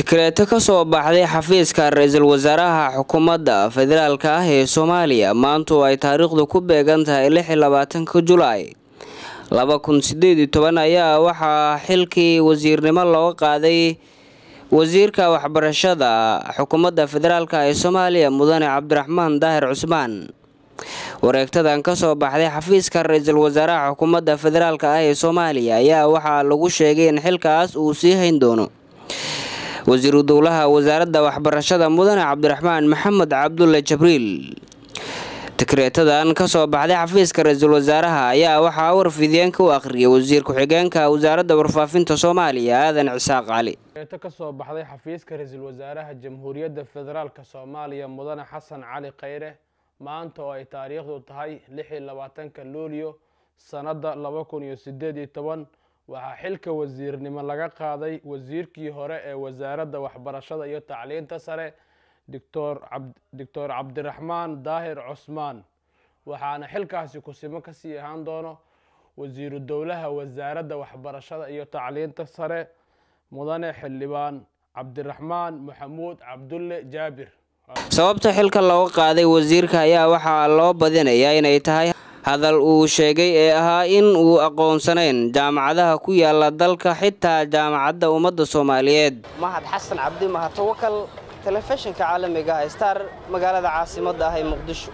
tikreeto kasoo baxday xafiiska ra-iisul wasaaraha xukuumadda federaalka ah ee soomaaliya maantu ay taariikhdu ku beegan tahay lix iyo labaatanka julaay laba kun sideed iyo toban ayaa waxaa xilkii wasiirnimo looga qaaday wasiirka waxbarashada xukuumadda federaalk ee soomaaliya mudane cabdiraxmaan daahir cusmaan wareegtadan kasoo baxday xafiiska ra-iisul wasaaraha xukuumadda federaalk ah ee soomaaliya ayaa waxaa lagu sheegay in xilkaas uu sii hayn doono wasiiru dowlaha wasaaradda waxbarashada mudane cabdiraxmaan maxamed cabdulle jabriil takreetadan kasoo baxday xafiiska ra-iisul wasaaraha ayaa waxaa warfideenka u akhriyay wasiir ku-xigeenka wasaaradda warfaafinta soomaaliya aadan cisaaq cali eeto kasoo baxday xafiiska ra-iisul wasaaraha jamhuuriyadda federaalk soomaaliya mudane xasan cali kheyre maanta oo ay taariikhdu tahay lix iyo labaatanka luulyo sanada laba kun iyo sideed iyo toban waxaa xilka wasiirnimo laga qaaday wasiirkii hore ee wasaaradda waxbarashada iyo tacliinta sare doctor cabdiraxmaan daahir cusmaan waxaana xilkaasi kusimo ka sii ahaan doono wasiiru dowlaha wasaaradda waxbarashada iyo tacliinta sare mudane xildhibaan cabdiraxmaan maxamuud cabdulle jaabir sababta xilka looga qaaday wasiirka ayaa waxaa loo badinayaa inay tahay hadal uu sheegay ee ahaa in uu aqoonsanayn jaamacadaha ku yaalla dalka xitaa jaamacadda ummadda soomaaliyeed mahad xasan cabdi mahad tawakal telefishinka caalamiga ah star magaalada caasimada ah ee muqdisho